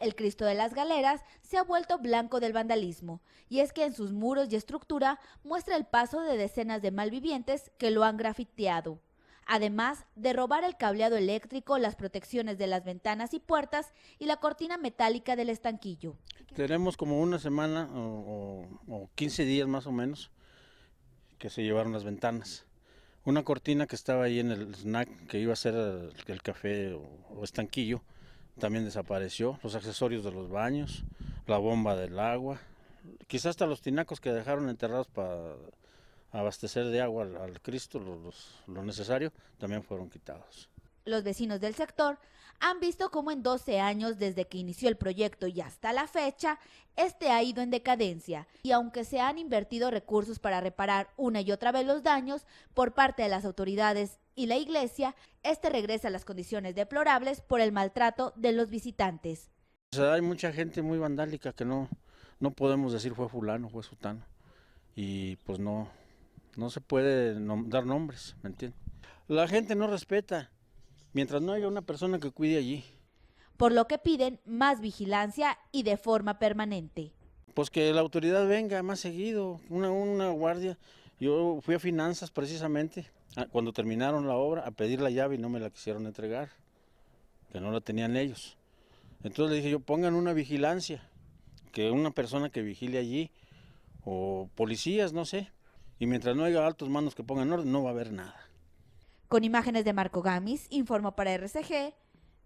El Cristo de las Galeras se ha vuelto blanco del vandalismo, y es que en sus muros y estructura muestra el paso de decenas de malvivientes que lo han grafiteado. Además de robar el cableado eléctrico, las protecciones de las ventanas y puertas y la cortina metálica del estanquillo. Tenemos como una semana o, 15 días más o menos que se llevaron las ventanas. Una cortina que estaba ahí en el snack que iba a ser el, café o estanquillo, también desapareció, los accesorios de los baños, la bomba del agua, quizás hasta los tinacos que dejaron enterrados para abastecer de agua al, Cristo, lo necesario, también fueron quitados. Los vecinos del sector han visto cómo en 12 años desde que inició el proyecto y hasta la fecha, este ha ido en decadencia y aunque se han invertido recursos para reparar una y otra vez los daños por parte de las autoridades y la iglesia, este regresa a las condiciones deplorables por el maltrato de los visitantes. Hay mucha gente muy vandálica que no, no podemos decir fue fulano, fue sutano y pues no, no se puede dar nombres, ¿me entiendes? La gente no respeta, mientras no haya una persona que cuide allí. Por lo que piden más vigilancia y de forma permanente. Pues que la autoridad venga más seguido, una, guardia. Yo fui a finanzas precisamente cuando terminaron la obra a pedir la llave y no me la quisieron entregar, que no la tenían ellos. Entonces le dije yo, pongan una vigilancia, que una persona que vigile allí, o policías, no sé, y mientras no haya altos manos que pongan orden, no va a haber nada. Con imágenes de Marco Gamis, informa para RCG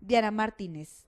Diana Martínez.